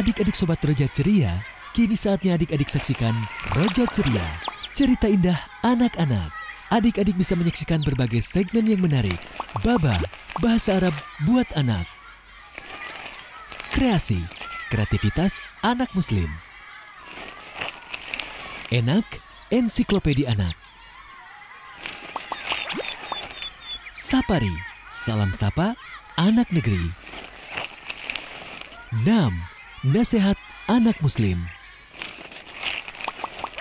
Adik-adik Sobat Roja Ceria, kini saatnya adik-adik saksikan Roja Ceria, cerita indah anak-anak. Adik-adik bisa menyaksikan berbagai segmen yang menarik. Baba, bahasa Arab buat anak. Kreasi, kreativitas anak muslim. Enak, ensiklopedi anak. Sapari, salam sapa, anak negeri. 6. Nasihat Anak Muslim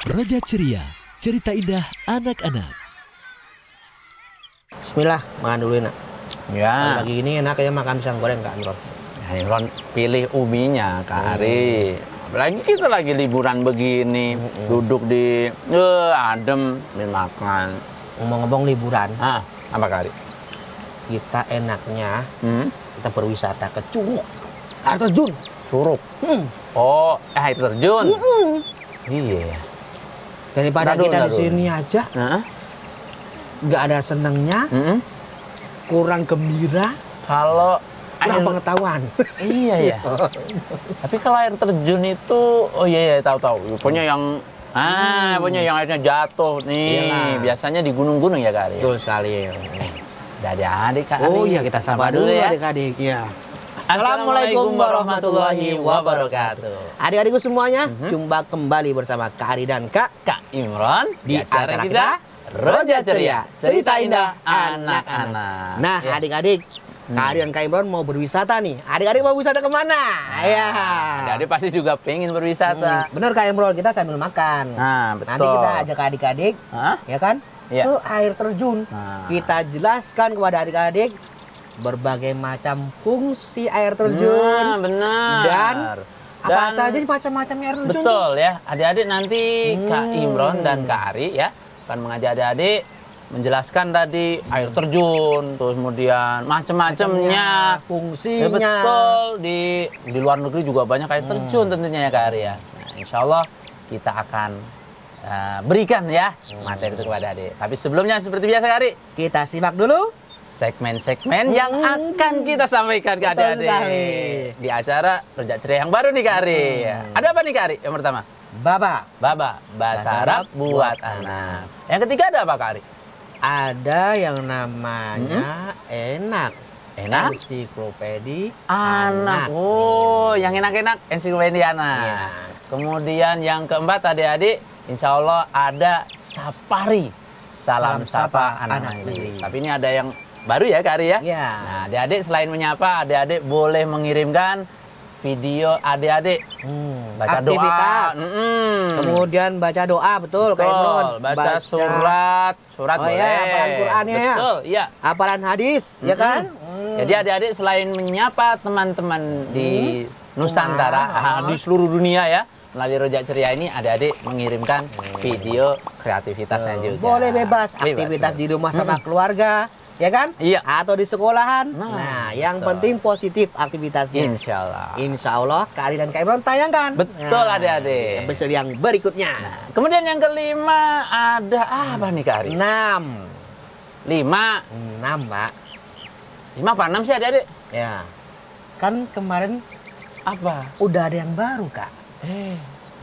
Raja Ceria, cerita indah anak-anak Bismillah, makan dulu enak Ya Kali Pagi gini enak ya makan pisang goreng Kak Imron ya, Imron pilih uminya Kak hmm. Ari hmm. Lagi kita lagi liburan begini hmm. Duduk di uh, adem, makan Ngomong-ngomong liburan ah, Apa Kak Ari? Kita enaknya hmm? kita berwisata ke Curug Air terjun Curug. Hmm. Oh, eh, air terjun. Hmm. Iya. Daripada kita di sini aja, nggak ada senangnya, hmm. kurang gembira. Kalau kurang air... pengetahuan. Iya ya. Tapi kalau air terjun itu, oh iya iya tahu-tahu. Punya yang ah hmm. punya yang airnya jatuh nih. Iyalah. Biasanya di gunung-gunung ya kali. Ya? Betul sekali. Ya. Dari adik kak. Oh iya kita sapa, dulu, dulu ya. adik-adik. Iya. -adik. Assalamualaikum warahmatullahi wabarakatuh. Adik-adikku semuanya, mm -hmm. jumpa kembali bersama Kak Ari dan Kak Kak Imron di, di acara, kita, kita Roja Ceria, cerita indah anak-anak. Nah, ya. adik-adik, ya. Hmm. Kak Ari dan Kak Imron mau berwisata nih. Adik-adik mau wisata kemana? Nah, ya. adik pasti juga pengen berwisata. Hmm. Bener Kak Imron, kita sambil makan. Nah, betul. Nanti kita ajak adik-adik, ya kan? Ya. Itu air terjun. Nah. Kita jelaskan kepada adik-adik berbagai macam fungsi air terjun. Nah, benar. Dan apa dan, saja macam-macamnya air terjun. Betul ya. Adik-adik nanti hmm. Kak Imron dan Kak Ari ya akan mengajak adik-adik menjelaskan tadi hmm. air terjun, terus kemudian macam-macamnya, fungsinya. Ya, betul di di luar negeri juga banyak air terjun hmm. tentunya ya Kak Ari ya. Nah, insya Allah kita akan eh, berikan ya hmm. materi itu kepada adik. Tapi sebelumnya seperti biasa Kak Ari, kita simak dulu segmen-segmen yang hmm. akan kita sampaikan ke adik-adik di acara Rujak Ceria yang baru nih Kak Ari. Hmm. Ada apa nih Kak Ari yang pertama? Baba. Baba, bahasa, Arab buat anak. anak. Yang ketiga ada apa Kak Ari? Ada yang namanya hmm? enak. Enak? Ensiklopedi anak. anak. Oh, yang enak-enak ensiklopedi anak. Ya. Kemudian yang keempat adik-adik, insya Allah ada safari. Salam, Salam sapa, sapa anak, anak Tapi ini ada yang Baru ya Kak Ari ya? Iya. Nah, adik-adik selain menyapa, adik-adik boleh mengirimkan video adik-adik hmm, baca aktivitas. doa, mm -mm. kemudian baca doa betul, betul. Kaimron. Baca, baca surat, surat oh, iya, boleh. Ya, apalan Qurannya betul, Iya. Apalan hadis, mm -hmm. ya kan? Mm. Jadi adik-adik selain menyapa teman-teman mm. di mm-hmm. Nusantara, ah. di seluruh dunia ya. Melalui rojak ceria ini adik-adik mengirimkan mm. video kreativitasnya juga. Boleh bebas aktivitas di rumah sama keluarga, ya kan? Iya. Atau di sekolahan. Nah, nah yang betul. penting positif aktivitasnya. Insya Allah. Insya Allah KARI dan Imran tayangkan. Betul nah, adik-adik. Besok yang berikutnya. Nah, kemudian yang kelima ada apa nih KARI? Enam. Lima. Enam, Pak. Lima apa enam sih adik-adik? Ya. Kan kemarin apa? Udah ada yang baru, Kak. Eh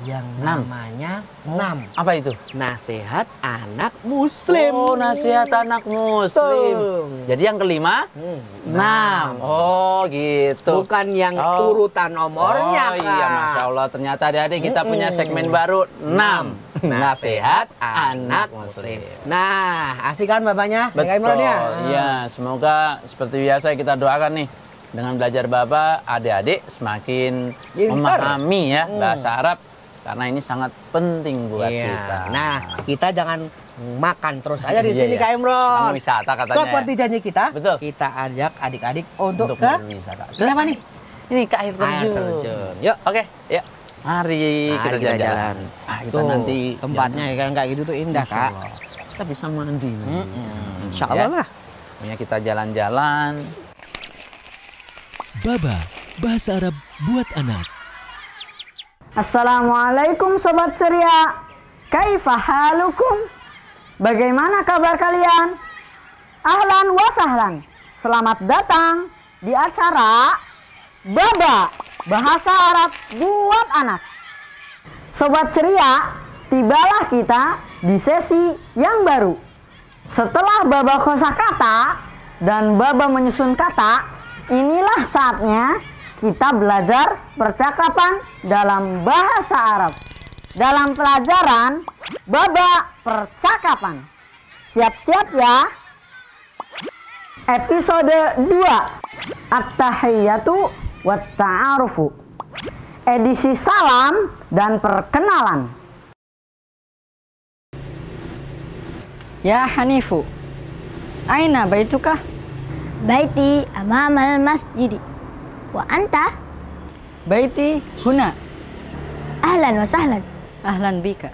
yang Nam. namanya oh, Nam. Apa itu? Nasihat anak muslim. Oh, nasihat anak muslim. Tuh. Jadi yang kelima? Hmm, Nam. Oh, gitu. Bukan yang oh. urutan nomornya, Oh, iya, Masya Allah. Ternyata adik-adik kita hmm. punya segmen baru, Nam. Nasihat anak muslim. Nah, asik kan bapaknya? Betul, ya. iya. Semoga seperti biasa kita doakan nih dengan belajar Bapak, adik-adik semakin Inter. memahami ya hmm. bahasa Arab karena ini sangat penting buat iya. kita. Nah, kita jangan makan terus aja di iya, sini iya. Kak Imron. wisata katanya. Seperti janji kita, Betul. kita ajak adik-adik untuk, untuk ke wisata. Ini apa nih? Ini Kak air terjun. Air terjun. Yuk. Oke, yuk. Ya. Mari Mari kita, kita jalan. jalan. Ah, kita tuh, nanti tempatnya jalan. kan kayak gitu tuh indah, Kak. Kita bisa mandi. Mm -hmm. Insya Allah ya. lah. Punya kita jalan-jalan. Baba, bahasa Arab buat anak. Assalamualaikum Sobat Ceria Kaifahalukum Bagaimana kabar kalian? Ahlan wa sahlan Selamat datang di acara Baba Bahasa Arab buat anak Sobat Ceria Tibalah kita di sesi yang baru Setelah Baba kosakata dan Baba menyusun kata Inilah saatnya kita belajar percakapan dalam bahasa Arab dalam pelajaran babak Percakapan. Siap-siap ya. Episode 2 at tahiyatu wa Ta'arufu. Edisi salam dan perkenalan. Ya Hanifu. Aina baitukah? Baiti amamal masjidi. Wa anta? Baiti huna. Ahlan wa sahlan. Ahlan bika.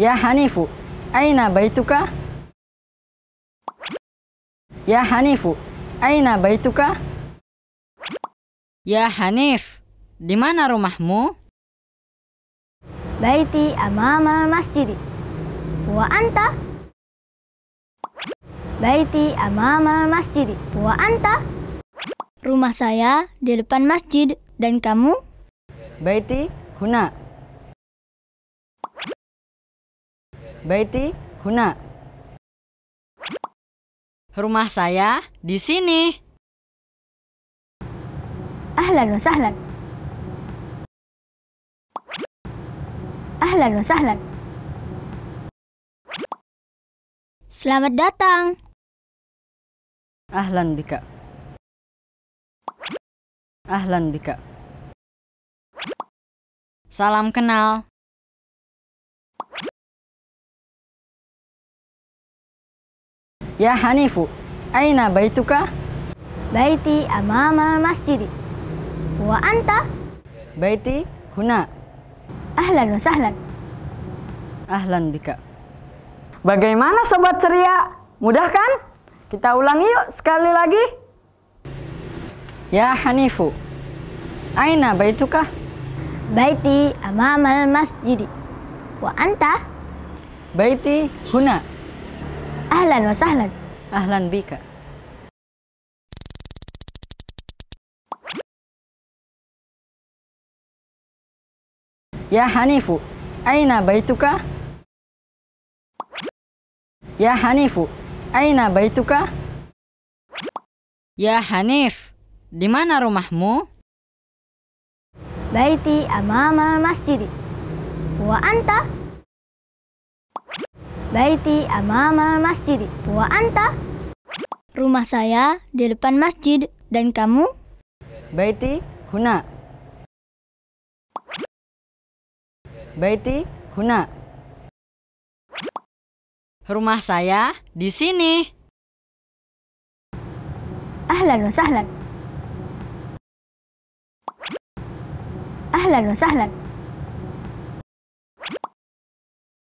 Ya Hanifu, aina baituka? Ya Hanifu, aina baituka? Ya Hanif, di mana rumahmu? Baiti amama masjid baiti بيتي masjid, المسجد وأنت Rumah saya di depan masjid dan kamu? Baiti huna. Baiti huna. Rumah saya di sini. Ahlan wa sahlan. Ahlan wa sahlan. Selamat datang. Ahlan bika. Ahlan bika. Salam kenal. Ya Hanifu, aina baituka? Baiti amama masjid. Wa anta? Baiti huna. Ahlan wa sahlan. Ahlan bika. Bagaimana sobat ceria? Mudah kan? Kita ulangi yuk sekali lagi. Ya Hanifu. Aina baituka? Baiti amamal masjid. Wa anta? Baiti huna. Ahlan wa sahlan. Ahlan bika. Ya Hanifu, aina baituka? Ya Hanifu, aina baituka? Ya Hanif, di mana rumahmu? Baiti amama masjid. Wa anta? Baiti amama masjid. Wa anta? Rumah saya di depan masjid. Dan kamu? Baiti huna. Baiti huna. Rumah saya di sini. Ahlan wa sahlan. Ahlan wa sahlan.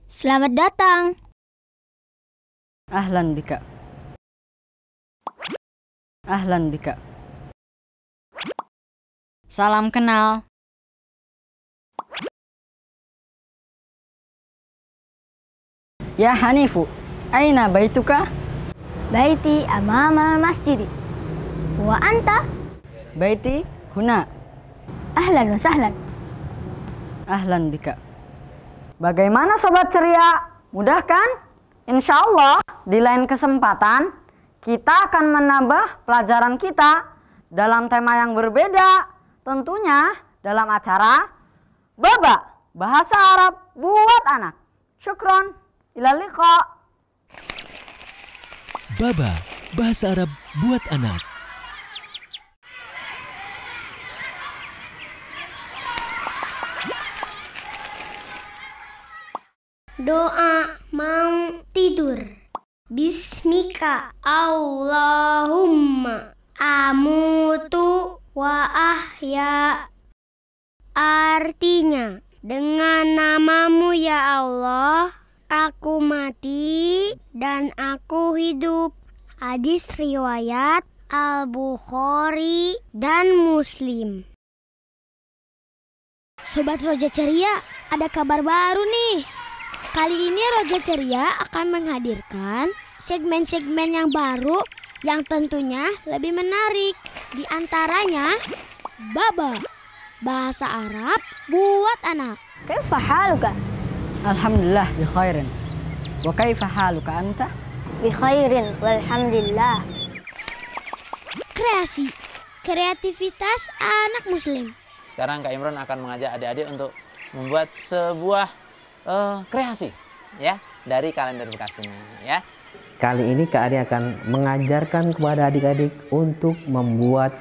Selamat datang. Ahlan bika. Ahlan bika. Salam kenal. Ya Hanifu, aina baituka? Baiti amama masjid. Wa anta? Baiti huna. Ahlan wa sahlan. Ahlan bika. Bagaimana sobat ceria? Mudah kan? Insya Allah di lain kesempatan kita akan menambah pelajaran kita dalam tema yang berbeda. Tentunya dalam acara Baba Bahasa Arab Buat Anak. Syukron. Ilal Baba, bahasa Arab buat anak. Doa mau tidur. Bismika Allahumma amutu wa ahya. Artinya, dengan namamu ya Allah, Aku mati dan aku hidup. Hadis riwayat Al-Bukhari dan Muslim. Sobat Roja Ceria, ada kabar baru nih. Kali ini Roja Ceria akan menghadirkan segmen-segmen yang baru yang tentunya lebih menarik. Di antaranya Baba, bahasa Arab buat anak. Kefahalukan. Alhamdulillah bi khairin. Wa kaifa haluka anta? Bi khairin walhamdulillah. Kreasi, kreativitas anak muslim. Sekarang Kak Imron akan mengajak adik-adik untuk membuat sebuah uh, kreasi ya dari kalender bekas ini ya. Kali ini Kak Ari akan mengajarkan kepada adik-adik untuk membuat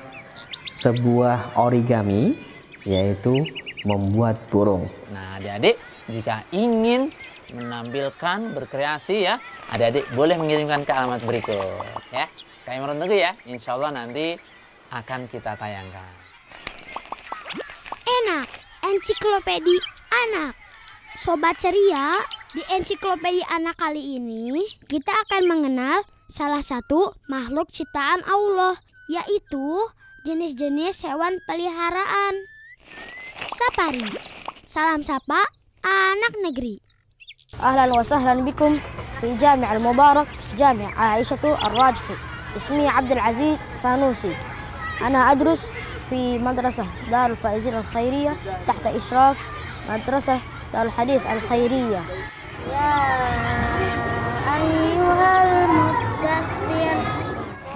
sebuah origami yaitu membuat burung. Nah, adik-adik jika ingin menampilkan berkreasi ya adik-adik boleh mengirimkan ke alamat berikut ya kami negeri ya insya Allah nanti akan kita tayangkan enak ensiklopedi anak sobat ceria di ensiklopedi anak kali ini kita akan mengenal salah satu makhluk ciptaan Allah yaitu jenis-jenis hewan peliharaan Sapari, salam sapa أنا آه، نقري أهلا وسهلا بكم في جامع المبارك جامع عائشة الراجحي اسمي عبد العزيز سانوسي أنا أدرس في مدرسة دار الفائزين الخيرية تحت إشراف مدرسة دار الحديث الخيرية يا أيها المدثر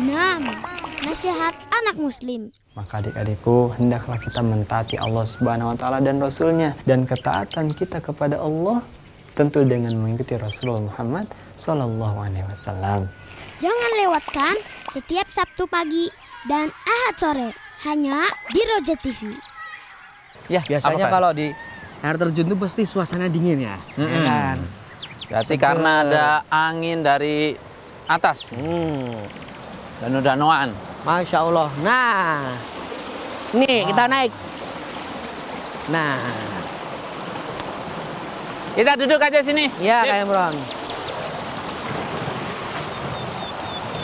نعم نشهد أنا مسلم Maka adik-adikku, hendaklah kita mentaati Allah Subhanahu wa taala dan Rasulnya dan ketaatan kita kepada Allah tentu dengan mengikuti Rasulullah Muhammad Sallallahu alaihi wasallam. Jangan lewatkan setiap Sabtu pagi dan Ahad sore hanya di Roja TV. Ya, biasanya kalau di air terjun itu pasti suasana dingin ya. Mm -hmm. ya kan? Berarti karena ada angin dari atas. Hmm. Dan udah noan. Masya Allah. Nah, nih wow. kita naik. Nah, kita duduk aja sini. Ya, kayak Imron.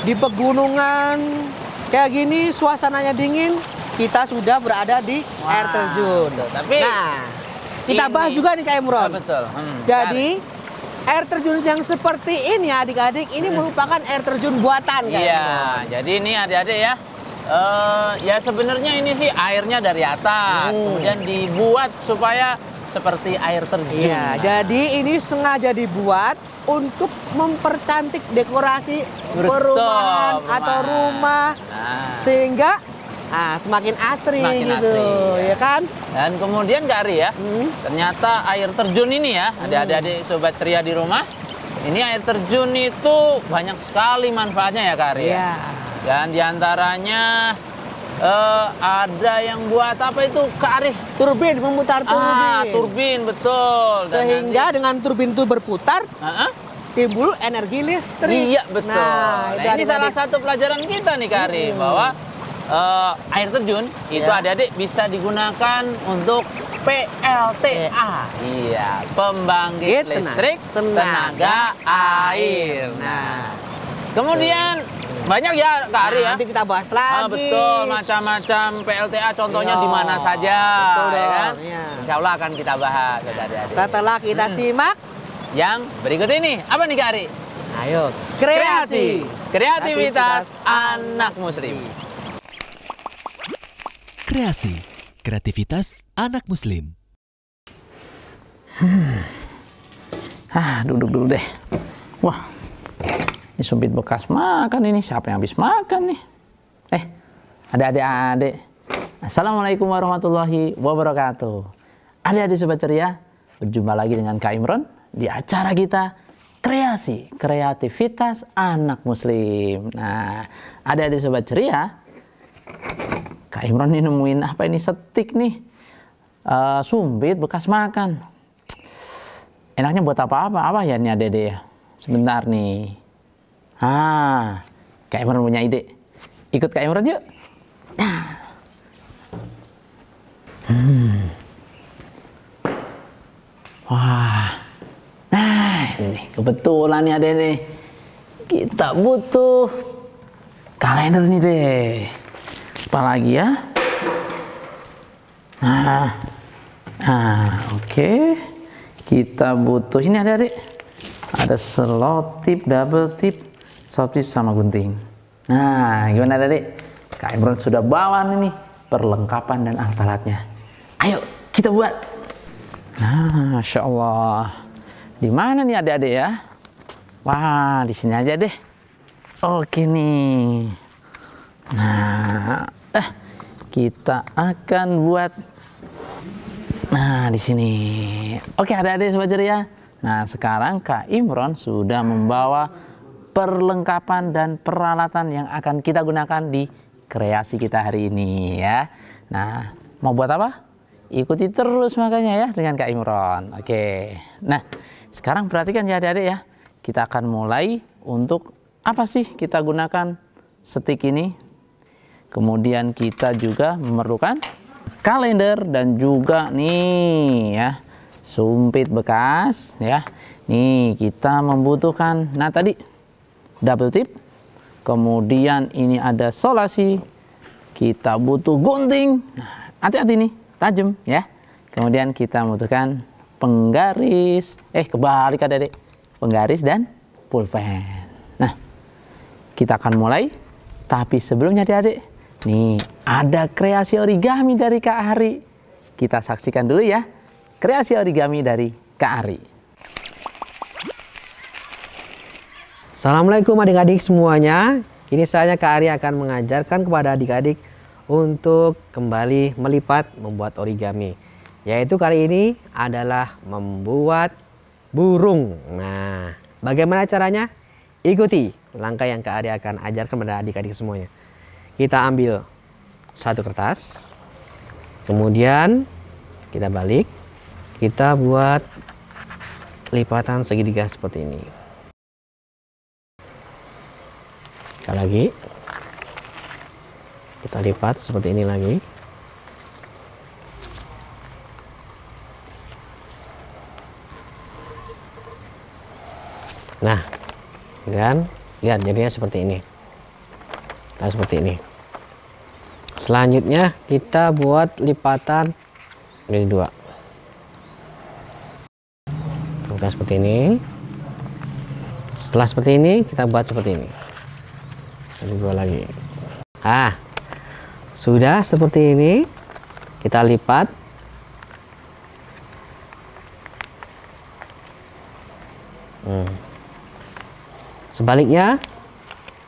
Di pegunungan kayak gini, suasananya dingin. Kita sudah berada di wow. air terjun. Tapi, nah, kita bahas juga nih Kak Imron. Oh, iya, betul. Hmm, Jadi air terjun yang seperti ini adik-adik ini merupakan air terjun buatan kan? Iya, jadi ini adik-adik ya. Uh, ya sebenarnya ini sih airnya dari atas, hmm. kemudian dibuat supaya seperti air terjun. Iya, nah. jadi ini sengaja dibuat untuk mempercantik dekorasi Betul, perumahan, perumahan atau rumah, nah. sehingga ah semakin asri semakin gitu, asri, ya. ya kan? Dan kemudian Gari ya, hmm. ternyata air terjun ini ya, hmm. ada adik sobat ceria di rumah, ini air terjun itu banyak sekali manfaatnya ya Kari ya. ya. Dan diantaranya uh, ada yang buat apa itu Kari? Turbin, memutar ah, turbin. Ah, turbin betul. Dan Sehingga nanti... dengan turbin itu berputar. Uh -huh timbul energi listrik. Iya betul. Nah, nah ini salah satu pelajaran kita nih Kari hmm. bahwa uh, air terjun yeah. itu iya. adik-adik bisa digunakan untuk PLTA. Iya, pembangkit yeah, tenaga, listrik tenaga, tenaga air. Nah. nah, kemudian banyak ya Kak Ari nah, ya. Nanti kita bahas ah, lagi. Ah, betul, macam-macam PLTA contohnya iya. di mana saja. Betul dong, ya kan? Ya. Insya Allah akan kita bahas adik Setelah kita hmm. simak yang berikut ini. Apa nih Kak Ari? Ayo, kreasi. Kreativitas, kreativitas anak muslim. Iya. Kreasi, kreativitas anak muslim. Hmm. Ah, duduk dulu deh. Wah, ini sumpit bekas makan ini. Siapa yang habis makan nih? Eh, ada adik-adik. Assalamualaikum warahmatullahi wabarakatuh. Adik-adik sobat ceria, berjumpa lagi dengan Kak Imron di acara kita kreasi, kreativitas anak muslim. Nah, ada adik sobat ceria, Kak Imron ini nemuin apa ini setik nih uh, eh, sumbit bekas makan enaknya buat apa-apa apa ya nih dede ya sebentar nih ah Kak Imron punya ide ikut Kak Imron yuk hmm. wah nah ini kebetulan ya dede kita butuh kalender nih deh Spa lagi ya. Nah, nah oke. Okay. Kita butuh, ini ada adik. Ada slot tip, double tip, soft tip sama gunting. Nah, gimana adik? Kak Imron sudah bawa nih perlengkapan dan alat-alatnya. Ayo, kita buat. Nah, Masya Allah. Di mana nih adik-adik ya? Wah, di sini aja deh. Oke nih. Nah, eh kita akan buat nah di sini. Oke, adik-adik sobat ceria. Nah, sekarang Kak Imron sudah membawa perlengkapan dan peralatan yang akan kita gunakan di kreasi kita hari ini ya. Nah, mau buat apa? Ikuti terus makanya ya dengan Kak Imron. Oke. Nah, sekarang perhatikan ya adik-adik ya. Kita akan mulai untuk apa sih kita gunakan stick ini Kemudian kita juga memerlukan kalender dan juga nih ya sumpit bekas ya. Nih kita membutuhkan. Nah tadi double tip. Kemudian ini ada solasi. Kita butuh gunting. Nah, hati-hati nih tajam ya. Kemudian kita membutuhkan penggaris. Eh kebalik ada Penggaris dan pulpen. Nah kita akan mulai. Tapi sebelumnya adik-adik Nih, ada kreasi origami dari Kak Ari. Kita saksikan dulu ya, kreasi origami dari Kak Ari. Assalamualaikum adik-adik semuanya. Ini saya Kak Ari akan mengajarkan kepada adik-adik untuk kembali melipat membuat origami. Yaitu kali ini adalah membuat burung. Nah, bagaimana caranya? Ikuti langkah yang Kak Ari akan ajarkan kepada adik-adik semuanya kita ambil satu kertas kemudian kita balik kita buat lipatan segitiga seperti ini kita lagi kita lipat seperti ini lagi nah dan lihat jadinya seperti ini nah, seperti ini selanjutnya kita buat lipatan dari dua bukan seperti ini setelah seperti ini kita buat seperti ini jadi dua lagi ah sudah seperti ini kita lipat hmm. sebaliknya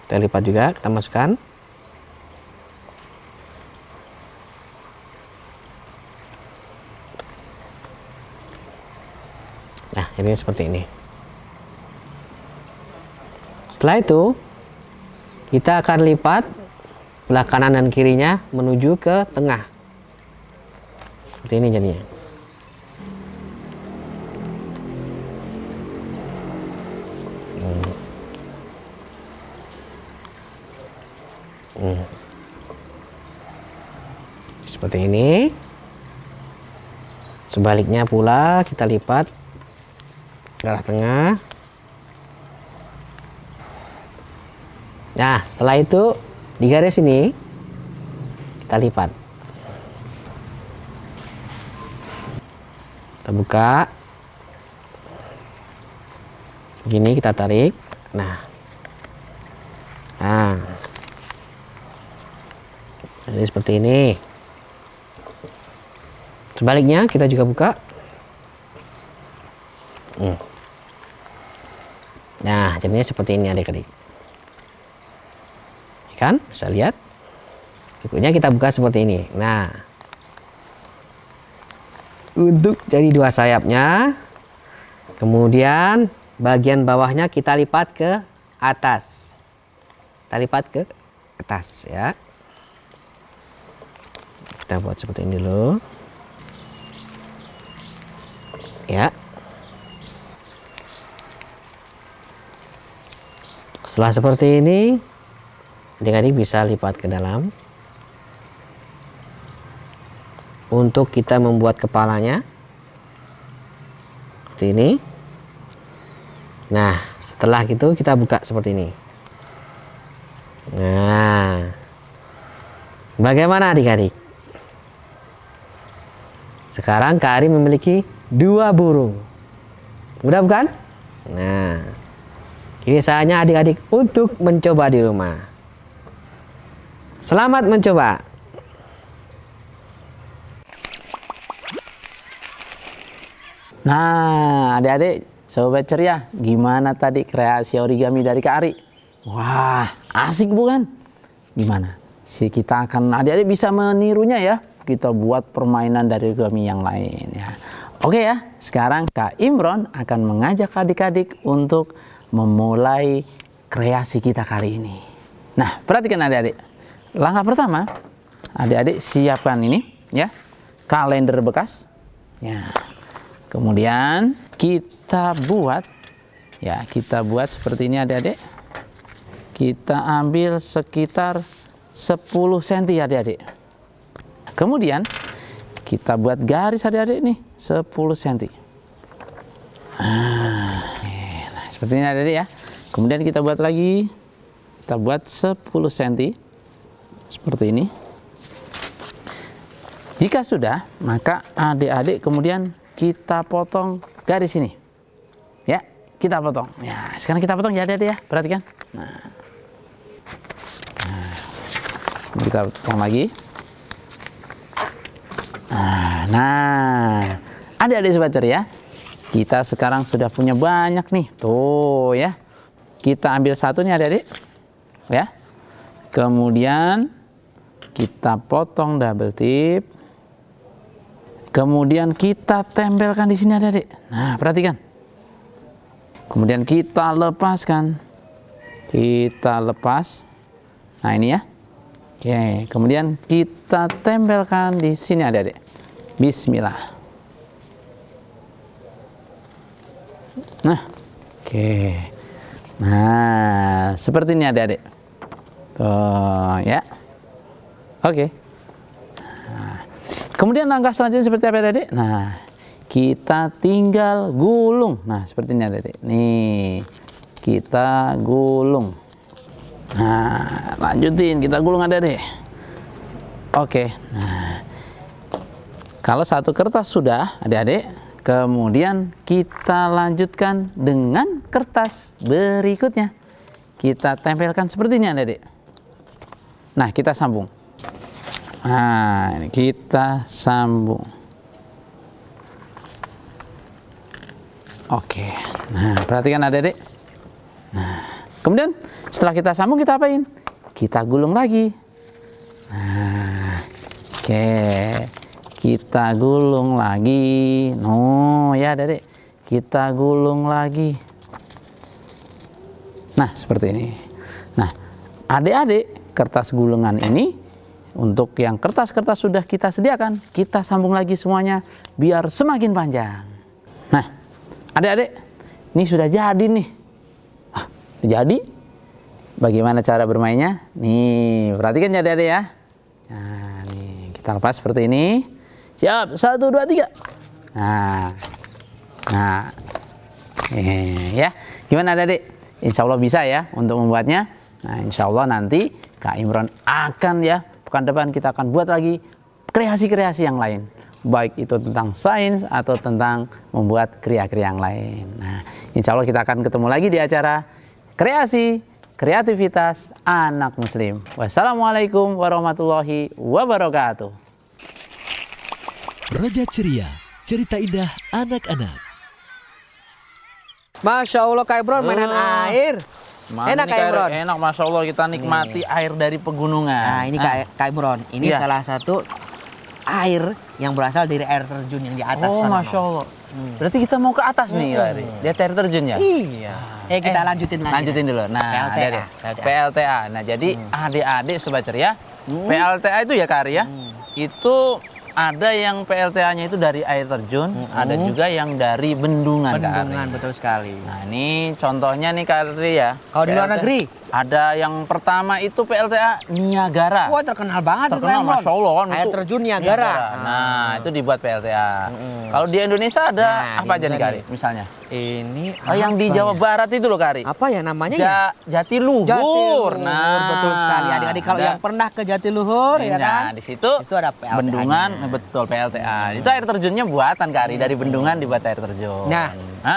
kita lipat juga kita masukkan nah ini seperti ini setelah itu kita akan lipat belah kanan dan kirinya menuju ke tengah seperti ini jadinya hmm. hmm. seperti ini sebaliknya pula kita lipat garah tengah nah setelah itu di garis ini kita lipat kita buka begini kita tarik nah nah jadi seperti ini sebaliknya kita juga buka jadinya seperti ini adik-adik kan bisa lihat bukunya kita buka seperti ini nah untuk jadi dua sayapnya kemudian bagian bawahnya kita lipat ke atas kita lipat ke atas ya kita buat seperti ini dulu ya Setelah seperti ini, adik-adik bisa lipat ke dalam. Untuk kita membuat kepalanya. Seperti ini. Nah, setelah itu kita buka seperti ini. Nah, bagaimana adik-adik? Sekarang Kari memiliki dua burung. Mudah bukan? Nah, Kini saatnya adik-adik untuk mencoba di rumah. Selamat mencoba. Nah, adik-adik, sobat ceria, gimana tadi kreasi origami dari Kak Ari? Wah, asik bukan? Gimana? Si kita akan adik-adik bisa menirunya ya. Kita buat permainan dari origami yang lain ya. Oke ya, sekarang Kak Imron akan mengajak adik-adik untuk memulai kreasi kita kali ini. Nah, perhatikan adik-adik. Langkah pertama, adik-adik siapkan ini ya, kalender bekas. Ya. Kemudian kita buat ya, kita buat seperti ini adik-adik. Kita ambil sekitar 10 cm ya adik-adik. Kemudian kita buat garis adik-adik nih 10 cm. Ah seperti ini ada ya kemudian kita buat lagi kita buat 10 cm seperti ini jika sudah maka adik-adik kemudian kita potong garis ini ya kita potong ya sekarang kita potong ya adik-adik ya perhatikan nah. nah kita potong lagi nah, nah. adik-adik sobat ya kita sekarang sudah punya banyak nih. Tuh ya. Kita ambil satu nih adik-adik. Ya. Kemudian kita potong double tip. Kemudian kita tempelkan di sini adik-adik. Nah, perhatikan. Kemudian kita lepaskan. Kita lepas. Nah, ini ya. Oke, kemudian kita tempelkan di sini adik-adik. Bismillah. Nah, oke. Nah, seperti ini adik-adik. Tuh, ya. Oke. Nah, kemudian langkah selanjutnya seperti apa adik-adik? Nah, kita tinggal gulung. Nah, seperti ini adik-adik. Nih, kita gulung. Nah, lanjutin. Kita gulung adik-adik. Oke. Nah, kalau satu kertas sudah, adik-adik, Kemudian kita lanjutkan dengan kertas berikutnya. Kita tempelkan seperti ini adik Nah kita sambung. Nah ini kita sambung. Oke. Nah perhatikan adik-adik. Nah kemudian setelah kita sambung kita apain? Kita gulung lagi. Nah oke. Okay. Kita gulung lagi. No, ya Dedek. Kita gulung lagi. Nah, seperti ini. Nah, adik-adik, kertas gulungan ini untuk yang kertas-kertas sudah kita sediakan, kita sambung lagi semuanya biar semakin panjang. Nah, adik-adik, ini sudah jadi nih. Hah, jadi, bagaimana cara bermainnya? Nih, perhatikan ya adik-adik ya. Nah, nih, kita lepas seperti ini. Siap, satu, dua, tiga. Nah, nah, eh, ya. Gimana adik? Insya Allah bisa ya untuk membuatnya. Nah, insya Allah nanti Kak Imron akan ya, pekan depan kita akan buat lagi kreasi-kreasi yang lain. Baik itu tentang sains atau tentang membuat kriya-kriya yang lain. Nah, insya Allah kita akan ketemu lagi di acara kreasi kreativitas anak muslim. Wassalamualaikum warahmatullahi wabarakatuh. Raja Ceria, cerita indah anak-anak. Masya Allah Kak Ibron, mainan uh. air. Mana enak Kak Ibron. Enak Masya Allah kita nikmati nih. Iya. air dari pegunungan. Nah ini ah. Kak Ibron, ini ya. salah satu air yang berasal dari air terjun yang di atas oh, sana. Masya Allah. Hmm. Berarti kita mau ke atas nih, hmm. Lihat air terjun ya? Iya. Eh, eh kita eh, lanjutin lagi. Lanjutin dulu. Nah, PLTA. Ada, PLTA. PLTA. Nah, jadi hmm. adik-adik hmm. sobat ceria, hmm. PLTA itu ya Kak Ari ya, hmm. itu ada yang PLTA-nya itu dari air terjun, mm -hmm. ada juga yang dari bendungan. Bendungan betul sekali. Nah ini contohnya nih Kak ya. Kalau di luar negeri? Ada yang pertama itu PLTA Niagara. Wah terkenal banget. Terkenal, Masya Allah kan. Air terjun Niagara. Niagara. Nah hmm. itu dibuat PLTA. Hmm. Kalau di Indonesia ada nah, apa aja nih Kak Misalnya? ini oh, yang di Jawa ya? Barat itu loh Kari. Apa ya namanya ja, ya? Jatiluhur. Jatiluhur. Nah, betul sekali. Nah, Adik-adik kalau yang pernah ke Jatiluhur ya, ya kan? Nah, di situ ada PLTA. Bendungan betul PLTA. Hmm. Itu air terjunnya buatan Kari dari bendungan dibuat air terjun. Nah,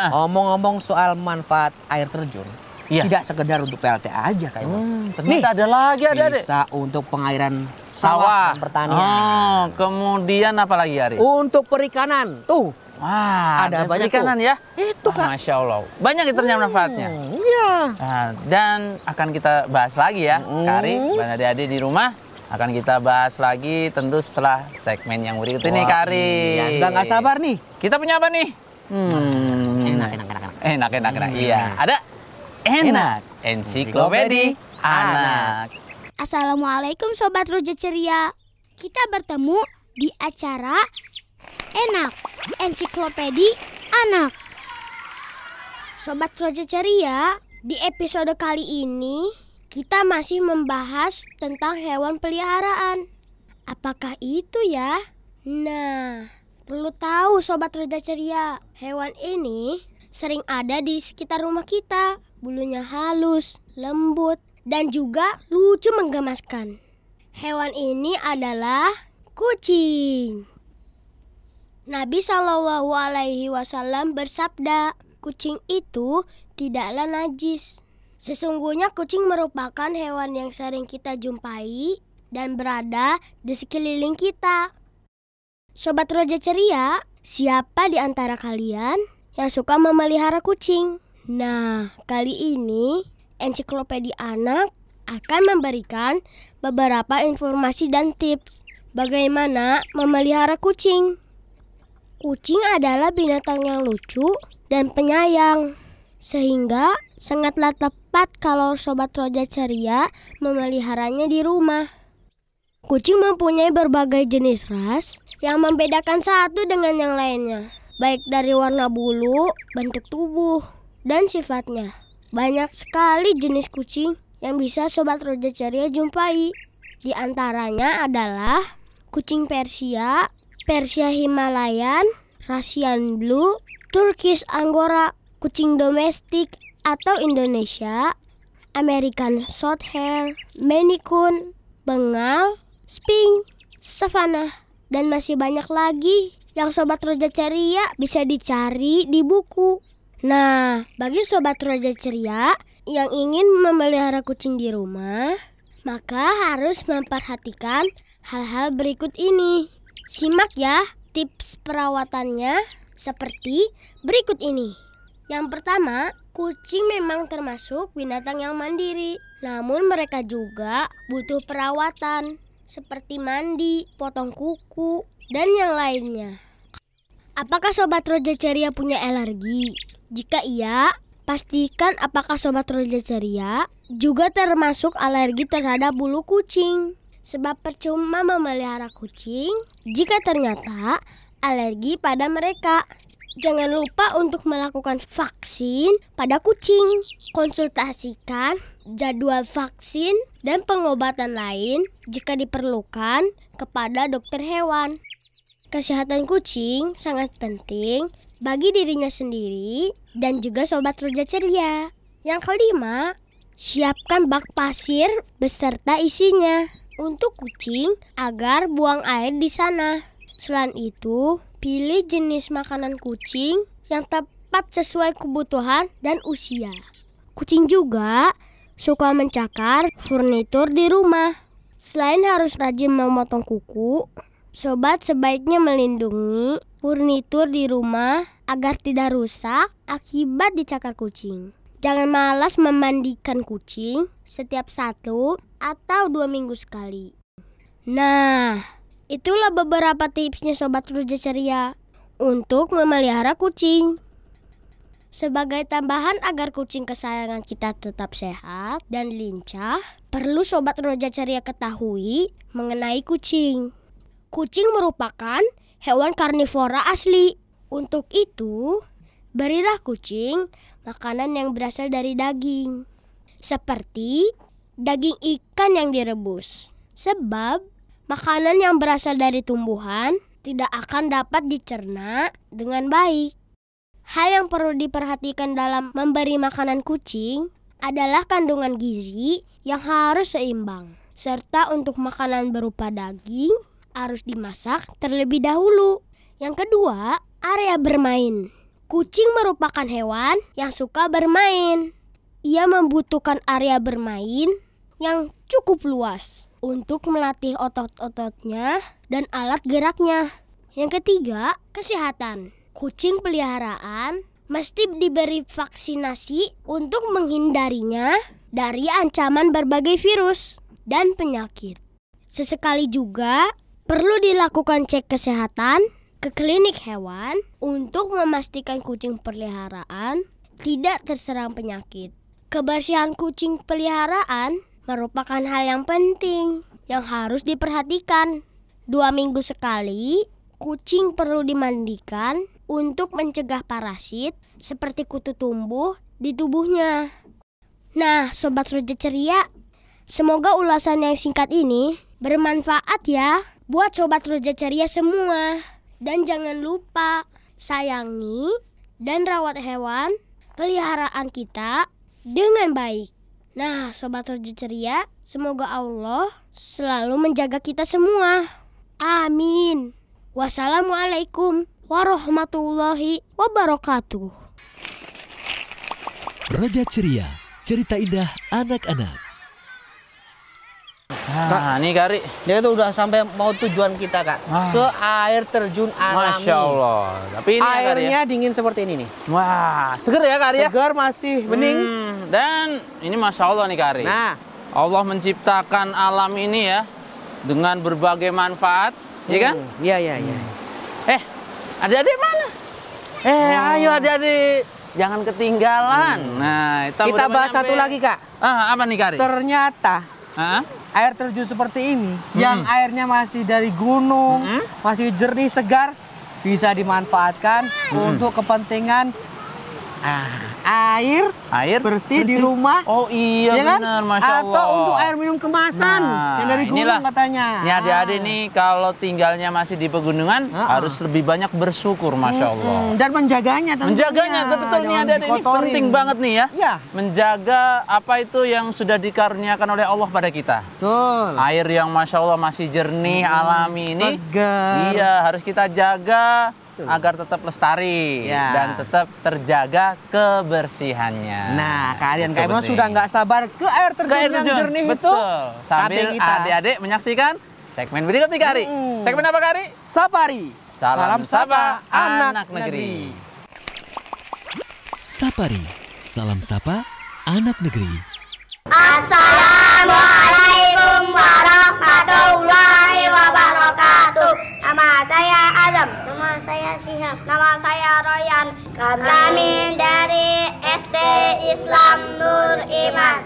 ngomong-ngomong ah. soal manfaat air terjun, Iya. Tidak sekedar untuk PLTA aja kayaknya. hmm, Nih, ada lagi ada deh. Bisa untuk pengairan sawah, sawah pertanian. Oh, kemudian apa lagi Ari? Untuk perikanan. Tuh, Wah, ada, banyak kanan ya. Itu Wah, kan. Masya Allah, banyak itu ternyata hmm, manfaatnya. Iya. Nah, dan akan kita bahas lagi ya, hmm. Kari, dan adik-adik di rumah akan kita bahas lagi tentu setelah segmen yang berikut ini Kari. Iya, sudah nggak sabar nih. Kita punya apa nih? Hmm. Enak, enak, enak, enak. Enak, enak, enak. Hmm. Iya, ada enak. Enciklopedi anak. Assalamualaikum Sobat Rojo Ceria. Kita bertemu di acara enak. Ensiklopedi anak. Sobat Rojo Ceria, ya, di episode kali ini kita masih membahas tentang hewan peliharaan. Apakah itu ya? Nah, perlu tahu Sobat Roja Ceria, hewan ini sering ada di sekitar rumah kita. Bulunya halus, lembut, dan juga lucu menggemaskan. Hewan ini adalah kucing. Nabi Shallallahu Alaihi Wasallam bersabda, kucing itu tidaklah najis. Sesungguhnya kucing merupakan hewan yang sering kita jumpai dan berada di sekeliling kita. Sobat Roja Ceria, siapa di antara kalian yang suka memelihara kucing? Nah, kali ini ensiklopedia anak akan memberikan beberapa informasi dan tips bagaimana memelihara kucing. Kucing adalah binatang yang lucu dan penyayang. Sehingga sangatlah tepat kalau Sobat Roja Ceria memeliharanya di rumah. Kucing mempunyai berbagai jenis ras yang membedakan satu dengan yang lainnya. Baik dari warna bulu, bentuk tubuh, dan sifatnya. Banyak sekali jenis kucing yang bisa Sobat Roja Ceria jumpai. Di antaranya adalah kucing Persia, Persia Himalayan, Russian Blue, Turkish Angora, kucing domestik atau Indonesia, American Shorthair, Maine Coon, Bengal, Sphinx, Savannah, dan masih banyak lagi yang Sobat Roja Ceria bisa dicari di buku. Nah, bagi Sobat Roja Ceria yang ingin memelihara kucing di rumah, maka harus memperhatikan hal-hal berikut ini. Simak ya tips perawatannya seperti berikut ini. Yang pertama, kucing memang termasuk binatang yang mandiri. Namun mereka juga butuh perawatan seperti mandi, potong kuku, dan yang lainnya. Apakah Sobat Roja Ceria punya alergi? Jika iya, pastikan apakah Sobat Roja Ceria juga termasuk alergi terhadap bulu kucing. Sebab percuma memelihara kucing jika ternyata alergi pada mereka. Jangan lupa untuk melakukan vaksin pada kucing. Konsultasikan jadwal vaksin dan pengobatan lain jika diperlukan kepada dokter hewan. Kesehatan kucing sangat penting bagi dirinya sendiri dan juga sobat roja ceria. Yang kelima, siapkan bak pasir beserta isinya untuk kucing agar buang air di sana. Selain itu, pilih jenis makanan kucing yang tepat sesuai kebutuhan dan usia. Kucing juga suka mencakar furnitur di rumah. Selain harus rajin memotong kuku, sobat sebaiknya melindungi furnitur di rumah agar tidak rusak akibat dicakar kucing. Jangan malas memandikan kucing setiap satu atau dua minggu sekali. Nah, itulah beberapa tipsnya Sobat Ruja Ceria untuk memelihara kucing. Sebagai tambahan agar kucing kesayangan kita tetap sehat dan lincah, perlu Sobat Roja Ceria ketahui mengenai kucing. Kucing merupakan hewan karnivora asli. Untuk itu, berilah kucing makanan yang berasal dari daging, seperti daging ikan yang direbus. Sebab makanan yang berasal dari tumbuhan tidak akan dapat dicerna dengan baik. Hal yang perlu diperhatikan dalam memberi makanan kucing adalah kandungan gizi yang harus seimbang, serta untuk makanan berupa daging harus dimasak terlebih dahulu. Yang kedua, area bermain. Kucing merupakan hewan yang suka bermain. Ia membutuhkan area bermain yang cukup luas untuk melatih otot-ototnya dan alat geraknya. Yang ketiga, kesehatan. Kucing peliharaan mesti diberi vaksinasi untuk menghindarinya dari ancaman berbagai virus dan penyakit. Sesekali juga perlu dilakukan cek kesehatan ke klinik hewan untuk memastikan kucing peliharaan tidak terserang penyakit. Kebersihan kucing peliharaan merupakan hal yang penting yang harus diperhatikan. Dua minggu sekali, kucing perlu dimandikan untuk mencegah parasit seperti kutu tumbuh di tubuhnya. Nah, Sobat Roja Ceria, semoga ulasan yang singkat ini bermanfaat ya buat Sobat Roja Ceria semua. Dan jangan lupa sayangi dan rawat hewan peliharaan kita dengan baik. Nah, Sobat roja Ceria, semoga Allah selalu menjaga kita semua. Amin. Wassalamualaikum warahmatullahi wabarakatuh. Roja Ceria, cerita indah anak-anak. Nah, kak, ini kari. Dia itu udah sampai mau tujuan kita, Kak. Ah. Ke air terjun alami. Masya Allah. Tapi ini ya, ya. airnya ya, dingin seperti ini nih. Wah, seger ya, Kak ya? Seger masih bening. Hmm, dan ini Masya Allah nih, Kari. Nah, Allah menciptakan alam ini ya dengan berbagai manfaat, iya kan? hmm. kan? Iya, iya, iya. Hmm. Eh, ada adik mana? Eh, oh. ayo ada adik jangan ketinggalan. Hmm. Nah, kita, kita bahas satu lagi, Kak. Ah, apa nih, Kari? Ternyata Ah? air terjun seperti ini hmm. yang airnya masih dari gunung, hmm. masih jernih segar bisa dimanfaatkan hmm. untuk kepentingan ah air air bersih, bersih. di rumah. Oh iya ya kan? benar, masya Allah. Atau untuk air minum kemasan nah, yang dari gunung katanya. Ini adik-adik ah. nih kalau tinggalnya masih di pegunungan ah. harus lebih banyak bersyukur, masya Allah. Hmm, dan menjaganya tentunya. Menjaganya, betul nih adik-adik ini penting banget nih ya. ya. Menjaga apa itu yang sudah dikaruniakan oleh Allah pada kita. Betul. Air yang masya Allah masih jernih, hmm, alami ini. Segar. Iya harus kita jaga Betul. agar tetap lestari ya. dan tetap terjaga kebersihannya. Nah, kalian Kak Imron sudah nggak sabar ke air terjun, ke air terjun. yang jernih Betul. itu. Sambil adik-adik menyaksikan segmen berikut tiga hari. Hmm. Segmen apa hari? Sapari. Salam, Salam Sapa Anak, anak negeri. negeri. Sapari. Salam Sapa Anak Negeri. Assalamualaikum warahmatullahi Nama saya Adam. Nama saya Sihab. Nama saya Royan. Kami dari SD Islam Nur Iman.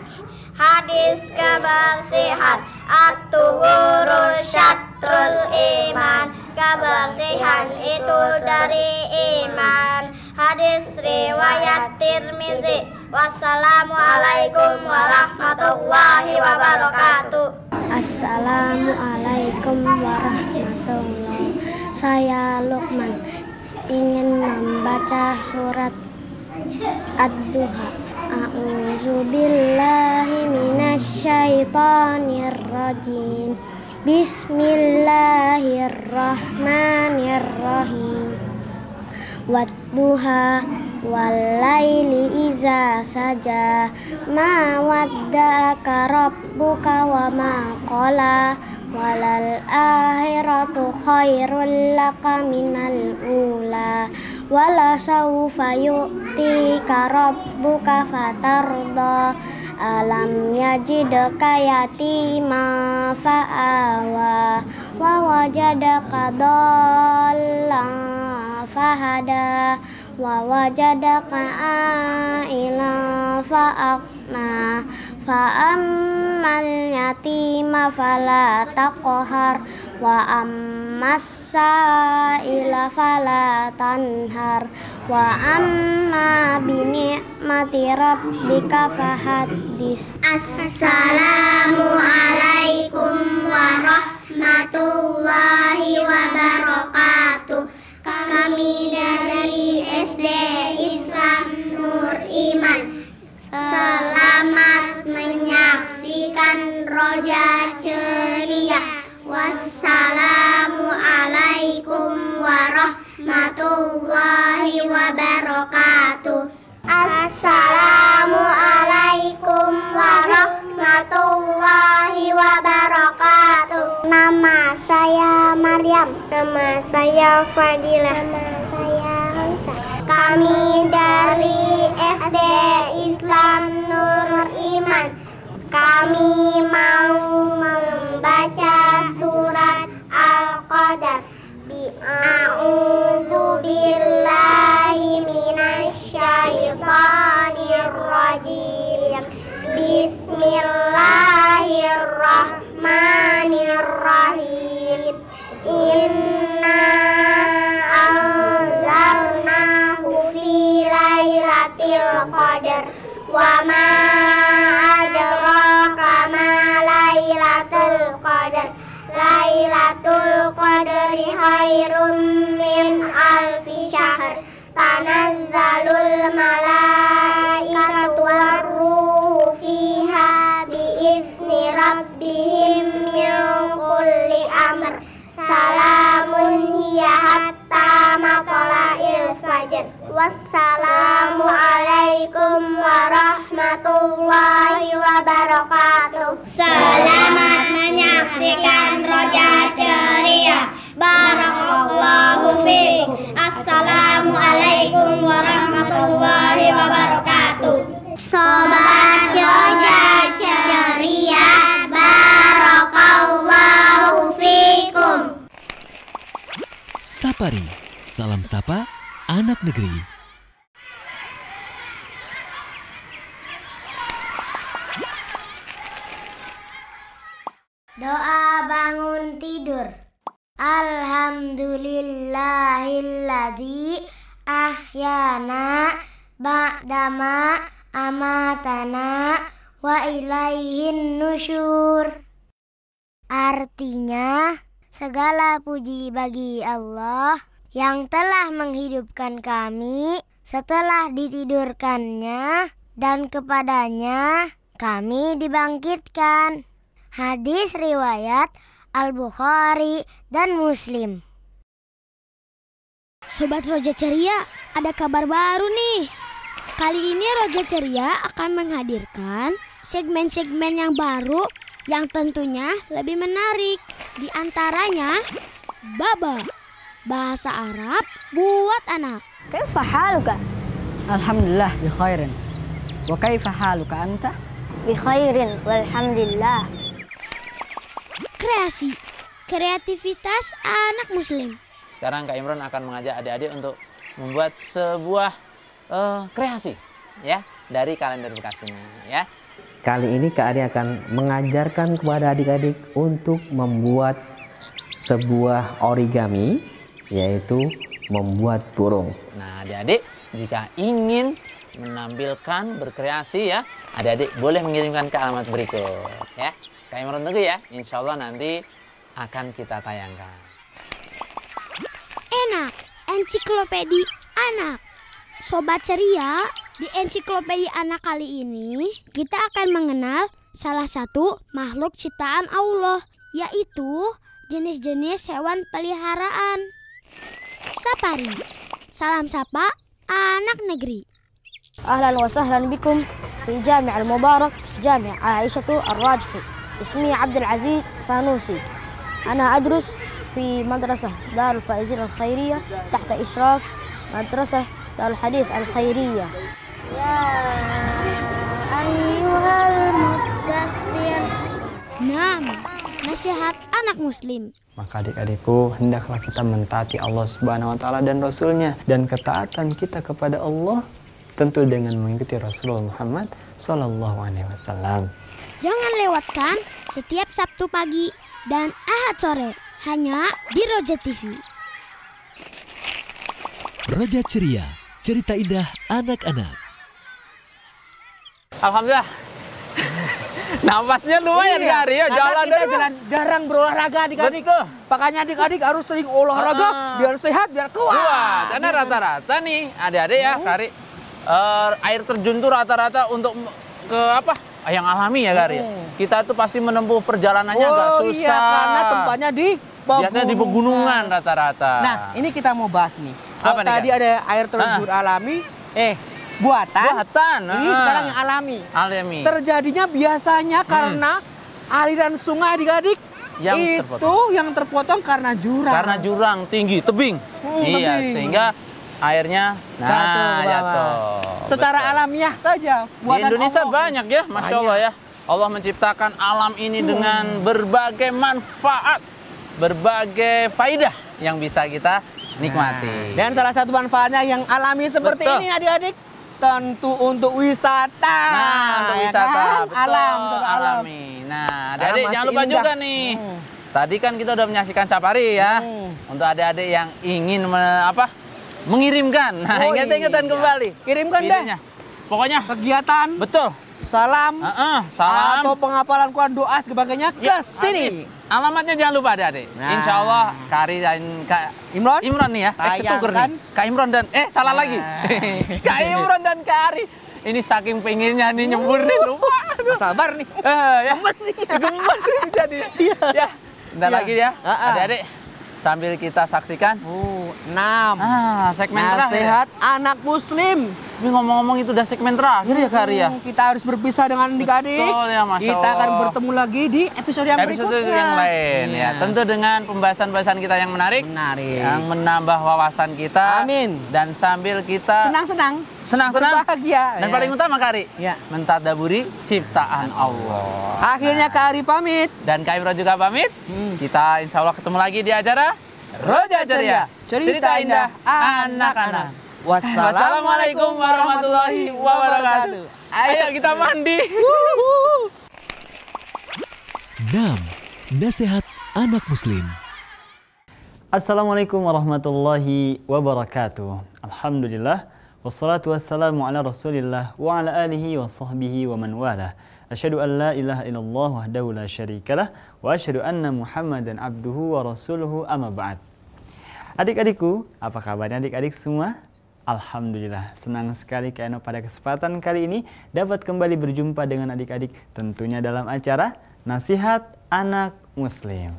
Hadis kebersihan At-tuhuru syatrul iman Kebersihan itu dari iman Hadis riwayat Tirmizi Wassalamualaikum warahmatullahi wabarakatuh Assalamualaikum warahmatullahi wabarakatuh saya Lukman ingin membaca surat Ad-Duha. A'udzu billahi minasyaitonir rajim. Bismillahirrahmanirrahim. Wadduha walaili iza saja ma wadda'aka rabbuka wa ma qala walal akhiratu khairul laka minal ula wala sawfa yu'tika rabbuka fatarda alam yajidka yatima fa'awa wa wajadaka dollan fahada wa wajadaka aila fa'aqwa nah fa'ammal yatima fala taqhar wa ammasa ila fala tanhar wa amma bini mati rabbika fahaddis assalamu alaikum warahmatullahi wabarakatuh kami dari SD Islam Nur Iman Selamat menyaksikan roja ceria. Wassalamualaikum warahmatullahi wabarakatuh. Assalamualaikum warahmatullahi wabarakatuh. Nama saya Maryam. Nama saya Fadilah. Nama kami dari SD Islam Nur Iman. Kami mau membaca surat Al-Qadar. A'udzu billahi minasyaitonir rajim. Bismillahirrahmanirrahim. Inna anzalna Lailatul Qadar wa ma adraka ma Wassalamualaikum warahmatullahi wabarakatuh. Selamat menyaksikan Roja Ceria. Barakallahu fiikum. Assalamualaikum warahmatullahi wabarakatuh. Sobat Roja Ceria. Barakallahu fiikum. Sapari, salam sapa Anak Negeri Doa bangun tidur Alhamdulillahilladzi ahyana ba'dama amatana wa ilaihin nusyur Artinya segala puji bagi Allah yang telah menghidupkan kami setelah ditidurkannya dan kepadanya kami dibangkitkan. Hadis riwayat Al-Bukhari dan Muslim. Sobat Roja Ceria, ada kabar baru nih. Kali ini Roja Ceria akan menghadirkan segmen-segmen yang baru yang tentunya lebih menarik. Di antaranya Baba bahasa Arab buat anak. Kaifa haluka? Alhamdulillah bi khairin. Wa kaifa haluka anta? Bi khairin walhamdulillah. Kreasi, kreativitas anak muslim. Sekarang Kak Imron akan mengajak adik-adik untuk membuat sebuah uh, kreasi ya dari kalender bekas ini ya. Kali ini Kak Ari akan mengajarkan kepada adik-adik untuk membuat sebuah origami yaitu membuat burung. Nah, adik-adik, jika ingin menampilkan berkreasi ya, adik-adik boleh mengirimkan ke alamat berikut ya. Kami menunggu ya, insya Allah nanti akan kita tayangkan. Enak, ensiklopedi anak. Sobat ceria, di ensiklopedi anak kali ini kita akan mengenal salah satu makhluk ciptaan Allah, yaitu jenis-jenis hewan peliharaan. Sapari Salam Sapa Anak Negeri أهلا وسهلا بكم في جامع المبارك جامع عائشة الراجحي اسمي عبد العزيز سانوسي أنا أدرس في مدرسة دار الفائزين الخيرية تحت إشراف مدرسة دار الحديث الخيرية يا أيها المدثر نعم نصيحة أنا مسلم Maka adik-adikku, hendaklah kita mentaati Allah Subhanahu wa taala dan Rasulnya dan ketaatan kita kepada Allah tentu dengan mengikuti Rasulullah Muhammad Sallallahu Alaihi Wasallam. Jangan lewatkan setiap Sabtu pagi dan Ahad sore hanya di Roja TV. Roja Ceria, cerita indah anak-anak. Alhamdulillah, Napasnya lumayan iya. kari. ya, jalan kita jalan jarang berolahraga adik-adik. Makanya adik-adik harus sering olahraga uh, biar sehat, biar kuat. Kuat. Karena gitu. rata-rata nih ada adik ya, hmm. kari. Uh, eh, air terjun tuh rata-rata untuk ke apa? Ah, yang alami ya kari. Uh. Hmm. Kita tuh pasti menempuh perjalanannya oh, agak iya, susah. Iya, karena tempatnya di pegunungan. Biasanya di pegunungan rata-rata. Nah, ini kita mau bahas nih. Kalau tadi kan? ada air terjun uh. alami, eh buatan. Buatan. Ini uh. sekarang yang alami. Alami. Terjadinya biasanya hmm. karena aliran sungai adik-adik yang itu terpotong. yang terpotong karena jurang. Karena jurang tinggi, tebing. Hmm, iya, tebing. sehingga airnya nah jatuh. jatuh. Secara Betul. alamiah saja. Buatan Di Indonesia Allah. banyak ya, masya banyak. Allah ya. Allah menciptakan alam ini hmm. dengan berbagai manfaat, berbagai faidah yang bisa kita nikmati. Nah. Dan salah satu manfaatnya yang alami seperti Betul. ini adik-adik tentu untuk wisata. Nah, untuk ya wisata ya kan? betul, alam, alami. Nah, adik-adik jangan lupa indah. juga nih. Hmm. Tadi kan kita udah menyaksikan safari ya. Hmm. Untuk adik-adik yang ingin me, apa? mengirimkan. Nah, ingat-ingatan iya. kembali. Kirimkan deh. Pokoknya kegiatan. Betul salam, uh -uh, salam atau penghafalan Quran doa sebagainya ke ya, sini. Habis. Alamatnya jangan lupa ada deh. Nah. Insya Allah Kari dan Kak Imron. Imron nih ya. Eh, Tayangkan. Eh, kan Kak Imron dan eh salah nah. lagi. Kak Imron dan Ari Ini saking pengennya nih nyembur nih uh. lupa. Sabar nih. uh, ya. Gemes nih. Gemes nih jadi. Iya. ya. Bentar ya. lagi ya. Uh -uh. adik sambil kita saksikan. Uh, 6. Ah, segmen nah, terakhir. Sehat ya? anak muslim. Ini ngomong-ngomong itu udah segmen terakhir ya Kak ya. Kita harus berpisah dengan adik-adik. ya Mas. Kita akan bertemu lagi di episode yang episode berikutnya. Episode yang lain ya. iya. ya. Tentu dengan pembahasan-pembahasan kita yang menarik. Menarik. Yang menambah wawasan kita. Amin. Dan sambil kita senang-senang senang-senang bahagia dan ya. paling utama Kari ya. mentadaburi ciptaan Allah akhirnya nah. Kari pamit dan Kak Imro juga pamit hmm. kita insya Allah ketemu lagi di acara roja Ceria cerita, cerita indah anak-anak wassalamualaikum warahmatullahi wabarakatuh ayo kita mandi enam Nasihat Anak Muslim Assalamualaikum warahmatullahi wabarakatuh Alhamdulillah Wassalatu wassalamu ala rasulillah wa ala alihi wa sahbihi wa man walah. Asyadu an la ilaha illallah wahdahu la syarikalah wa asyadu anna muhammadan abduhu wa rasuluhu amma ba'd. Adik-adikku, apa kabar adik-adik semua? Alhamdulillah, senang sekali Kak pada kesempatan kali ini dapat kembali berjumpa dengan adik-adik tentunya dalam acara Nasihat Anak Muslim.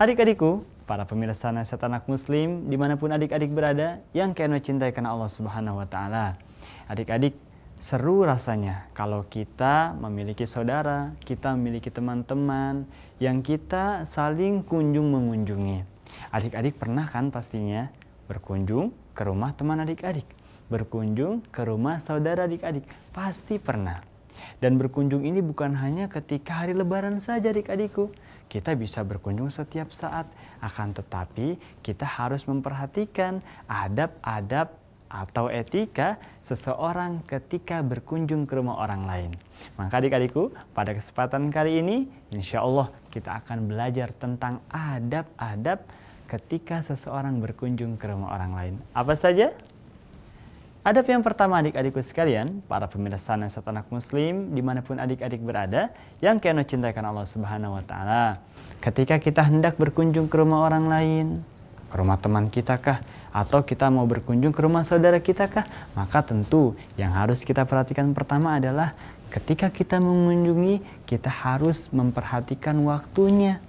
Adik-adikku, para pemirsa nasihat anak muslim dimanapun adik-adik berada yang kena cintai karena Allah Subhanahu wa taala. Adik-adik seru rasanya kalau kita memiliki saudara, kita memiliki teman-teman yang kita saling kunjung mengunjungi. Adik-adik pernah kan pastinya berkunjung ke rumah teman adik-adik, berkunjung ke rumah saudara adik-adik, pasti pernah. Dan berkunjung ini bukan hanya ketika hari lebaran saja adik-adikku, kita bisa berkunjung setiap saat, akan tetapi kita harus memperhatikan adab-adab atau etika seseorang ketika berkunjung ke rumah orang lain. Maka adik-adikku, pada kesempatan kali ini, insya Allah kita akan belajar tentang adab-adab ketika seseorang berkunjung ke rumah orang lain. Apa saja? Adab yang pertama adik-adikku sekalian, para pemirsa dan Anak Muslim, dimanapun adik-adik berada, yang kena cintakan Allah Subhanahu Wa Taala. Ketika kita hendak berkunjung ke rumah orang lain, ke rumah teman kita kah, atau kita mau berkunjung ke rumah saudara kita kah, maka tentu yang harus kita perhatikan pertama adalah ketika kita mengunjungi, kita harus memperhatikan waktunya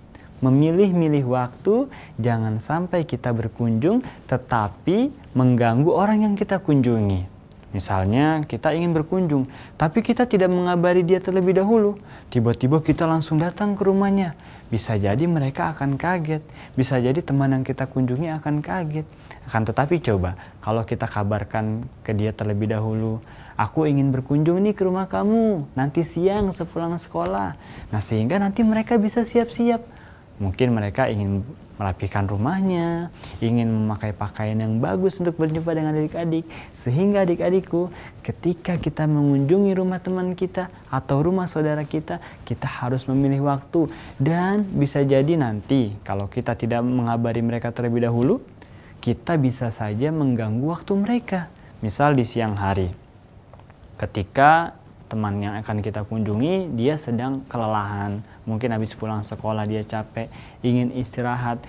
memilih-milih waktu, jangan sampai kita berkunjung tetapi mengganggu orang yang kita kunjungi. Misalnya kita ingin berkunjung, tapi kita tidak mengabari dia terlebih dahulu. Tiba-tiba kita langsung datang ke rumahnya. Bisa jadi mereka akan kaget, bisa jadi teman yang kita kunjungi akan kaget. Akan tetapi coba, kalau kita kabarkan ke dia terlebih dahulu, aku ingin berkunjung nih ke rumah kamu, nanti siang sepulang sekolah. Nah sehingga nanti mereka bisa siap-siap. Mungkin mereka ingin merapikan rumahnya, ingin memakai pakaian yang bagus untuk berjumpa dengan adik-adik, sehingga adik-adikku ketika kita mengunjungi rumah teman kita atau rumah saudara kita, kita harus memilih waktu dan bisa jadi nanti kalau kita tidak mengabari mereka terlebih dahulu, kita bisa saja mengganggu waktu mereka. Misal di siang hari, ketika teman yang akan kita kunjungi dia sedang kelelahan mungkin habis pulang sekolah dia capek, ingin istirahat,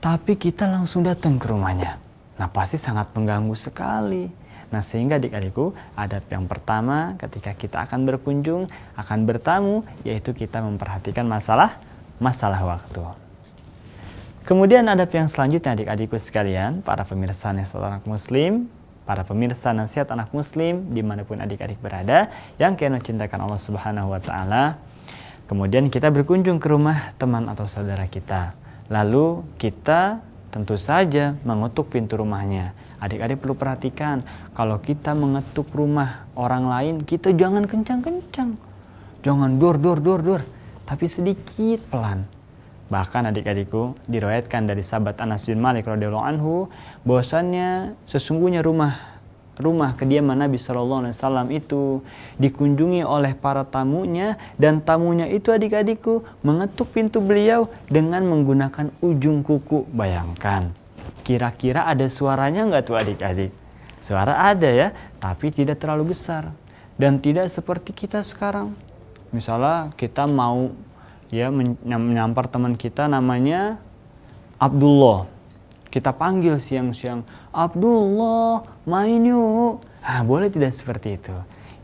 tapi kita langsung datang ke rumahnya. Nah pasti sangat mengganggu sekali. Nah sehingga adik-adikku adab yang pertama ketika kita akan berkunjung, akan bertamu, yaitu kita memperhatikan masalah masalah waktu. Kemudian adab yang selanjutnya adik-adikku sekalian, para pemirsa nasihat anak muslim, para pemirsa nasihat anak muslim dimanapun adik-adik berada, yang kena cintakan Allah Subhanahu Wa Taala, Kemudian kita berkunjung ke rumah teman atau saudara kita. Lalu kita tentu saja mengetuk pintu rumahnya. Adik-adik perlu perhatikan, kalau kita mengetuk rumah orang lain, kita jangan kencang-kencang. Jangan dur-dur-dur-dur, tapi sedikit pelan. Bahkan adik-adikku diriwayatkan dari sahabat Anas bin Malik radhiyallahu anhu bahwasannya sesungguhnya rumah rumah kediaman Nabi Shallallahu Alaihi Wasallam itu dikunjungi oleh para tamunya dan tamunya itu adik-adikku mengetuk pintu beliau dengan menggunakan ujung kuku bayangkan kira-kira ada suaranya nggak tuh adik-adik suara ada ya tapi tidak terlalu besar dan tidak seperti kita sekarang misalnya kita mau ya menyampar teman kita namanya Abdullah kita panggil siang-siang Abdullah main yuk. Ah, boleh tidak seperti itu?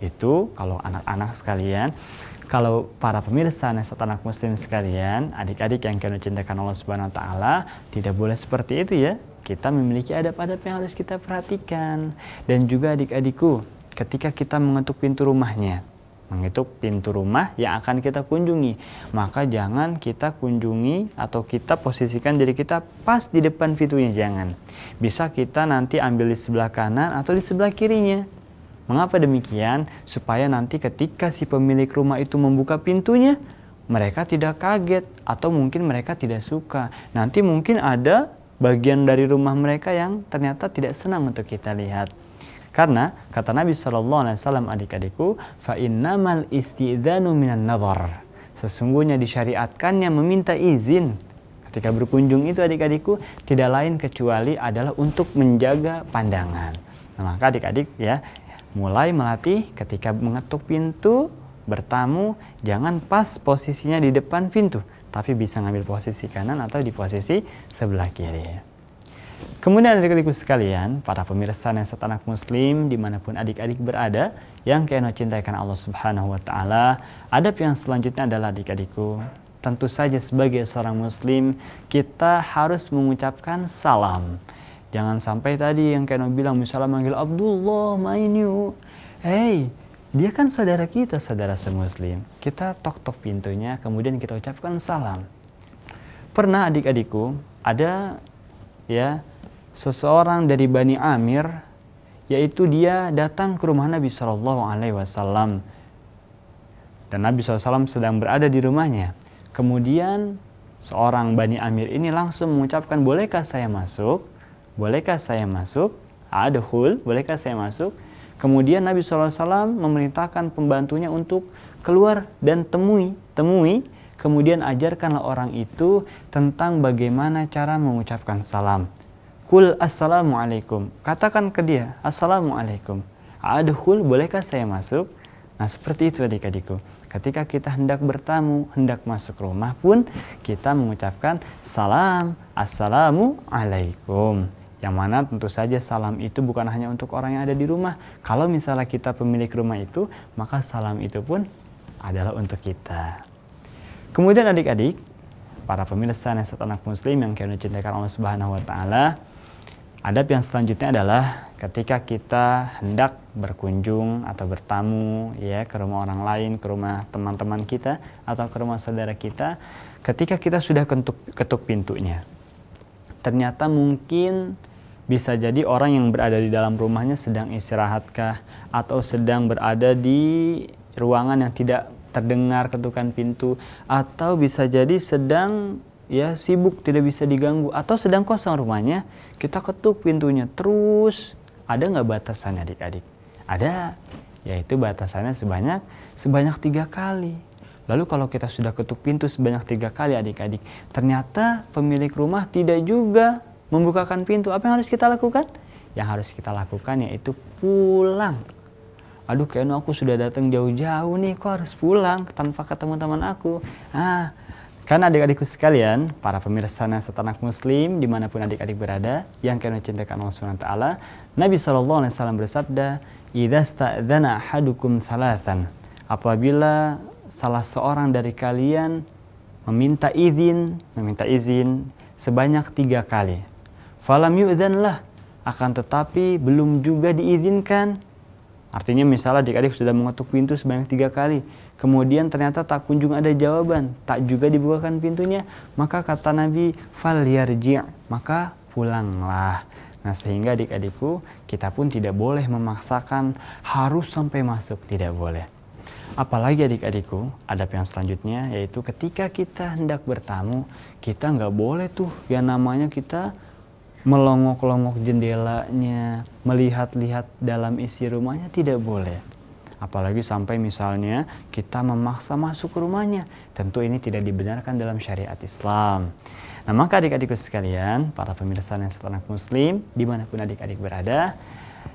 Itu kalau anak-anak sekalian, kalau para pemirsa nasihat anak muslim sekalian, adik-adik yang kena cintakan Allah Subhanahu wa taala, tidak boleh seperti itu ya. Kita memiliki adab-adab yang harus kita perhatikan. Dan juga adik-adikku, ketika kita mengetuk pintu rumahnya, Nah, itu pintu rumah yang akan kita kunjungi. Maka jangan kita kunjungi atau kita posisikan diri kita pas di depan pintunya. Jangan. Bisa kita nanti ambil di sebelah kanan atau di sebelah kirinya. Mengapa demikian? Supaya nanti ketika si pemilik rumah itu membuka pintunya, mereka tidak kaget atau mungkin mereka tidak suka. Nanti mungkin ada bagian dari rumah mereka yang ternyata tidak senang untuk kita lihat. Karena kata Nabi Shallallahu Alaihi Wasallam adik-adikku, fa innamal istidzanu minan nazar. Sesungguhnya disyariatkannya meminta izin ketika berkunjung itu adik-adikku tidak lain kecuali adalah untuk menjaga pandangan. Nah, maka adik-adik ya mulai melatih ketika mengetuk pintu bertamu jangan pas posisinya di depan pintu tapi bisa ngambil posisi kanan atau di posisi sebelah kiri. Kemudian adik-adikku sekalian, para pemirsa dan setanak muslim dimanapun adik-adik berada yang kena cintaikan Allah subhanahu wa ta'ala, adab yang selanjutnya adalah adik-adikku. Tentu saja sebagai seorang muslim, kita harus mengucapkan salam. Jangan sampai tadi yang kena bilang misalnya manggil Abdullah main yuk. Hey, dia kan saudara kita, saudara semuslim. Kita tok-tok pintunya, kemudian kita ucapkan salam. Pernah adik-adikku ada ya seseorang dari Bani Amir yaitu dia datang ke rumah Nabi Shallallahu alaihi wasallam dan Nabi SAW sedang berada di rumahnya. Kemudian seorang Bani Amir ini langsung mengucapkan, bolehkah saya masuk? Bolehkah saya masuk? Adhul, bolehkah saya masuk? Kemudian Nabi SAW memerintahkan pembantunya untuk keluar dan temui, temui, kemudian ajarkanlah orang itu tentang bagaimana cara mengucapkan salam. Kul assalamualaikum. Katakan ke dia, assalamualaikum. Adhul, bolehkah saya masuk? Nah, seperti itu adik-adikku. Ketika kita hendak bertamu, hendak masuk rumah pun, kita mengucapkan salam, assalamualaikum. Yang mana tentu saja salam itu bukan hanya untuk orang yang ada di rumah. Kalau misalnya kita pemilik rumah itu, maka salam itu pun adalah untuk kita. Kemudian adik-adik, para pemirsa nasihat Anak Muslim yang kami cintakan Allah Subhanahu wa taala, Adab yang selanjutnya adalah ketika kita hendak berkunjung atau bertamu ya ke rumah orang lain, ke rumah teman-teman kita atau ke rumah saudara kita, ketika kita sudah ketuk ketuk pintunya. Ternyata mungkin bisa jadi orang yang berada di dalam rumahnya sedang istirahatkah atau sedang berada di ruangan yang tidak terdengar ketukan pintu atau bisa jadi sedang ya sibuk tidak bisa diganggu atau sedang kosong rumahnya kita ketuk pintunya terus ada nggak batasannya adik-adik ada yaitu batasannya sebanyak sebanyak tiga kali lalu kalau kita sudah ketuk pintu sebanyak tiga kali adik-adik ternyata pemilik rumah tidak juga membukakan pintu apa yang harus kita lakukan yang harus kita lakukan yaitu pulang aduh kayaknya aku sudah datang jauh-jauh nih kok harus pulang tanpa ketemu teman aku ah karena adik-adikku sekalian, para pemirsa setanah muslim, dimanapun adik-adik berada, yang kena cintakan Allah SWT, Nabi SAW bersabda, إِذَا سْتَأْذَنَا حَدُكُمْ salatan. Apabila salah seorang dari kalian meminta izin, meminta izin sebanyak tiga kali. Falam yu'dhan lah, akan tetapi belum juga diizinkan. Artinya misalnya adik-adik sudah mengetuk pintu sebanyak tiga kali, Kemudian ternyata tak kunjung ada jawaban, tak juga dibukakan pintunya, maka kata Nabi falyarji' maka pulanglah. Nah, sehingga adik-adikku, kita pun tidak boleh memaksakan harus sampai masuk, tidak boleh. Apalagi adik-adikku, adab yang selanjutnya yaitu ketika kita hendak bertamu, kita nggak boleh tuh yang namanya kita melongok-longok jendelanya, melihat-lihat dalam isi rumahnya tidak boleh apalagi sampai misalnya kita memaksa masuk ke rumahnya. Tentu ini tidak dibenarkan dalam syariat Islam. Nah maka adik-adikku sekalian, para pemirsa yang seorang muslim, dimanapun adik-adik berada,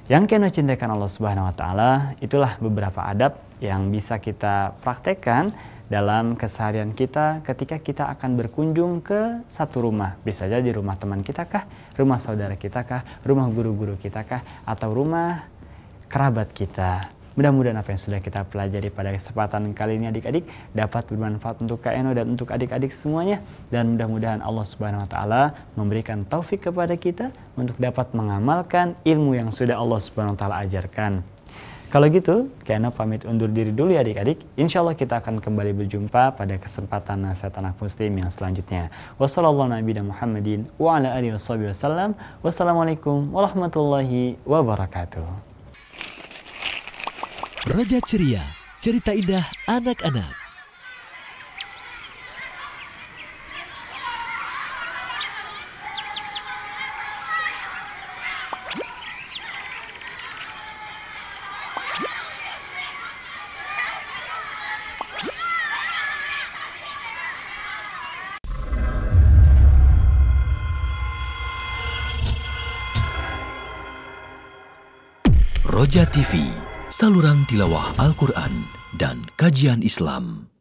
yang kena cintakan Allah Subhanahu wa taala, itulah beberapa adab yang bisa kita praktekkan dalam keseharian kita ketika kita akan berkunjung ke satu rumah. Bisa saja di rumah teman kita kah, rumah saudara kita kah, rumah guru-guru kita kah, atau rumah kerabat kita. Mudah-mudahan apa yang sudah kita pelajari pada kesempatan kali ini adik-adik dapat bermanfaat untuk KNO dan untuk adik-adik semuanya dan mudah-mudahan Allah Subhanahu wa taala memberikan taufik kepada kita untuk dapat mengamalkan ilmu yang sudah Allah Subhanahu wa taala ajarkan. Kalau gitu, Kiana pamit undur diri dulu ya adik-adik. Insya Allah kita akan kembali berjumpa pada kesempatan nasihat anak muslim yang selanjutnya. Wassalamualaikum warahmatullahi wabarakatuh. Raja Ceria, cerita indah anak-anak. Roja TV saluran tilawah Al-Quran dan kajian Islam.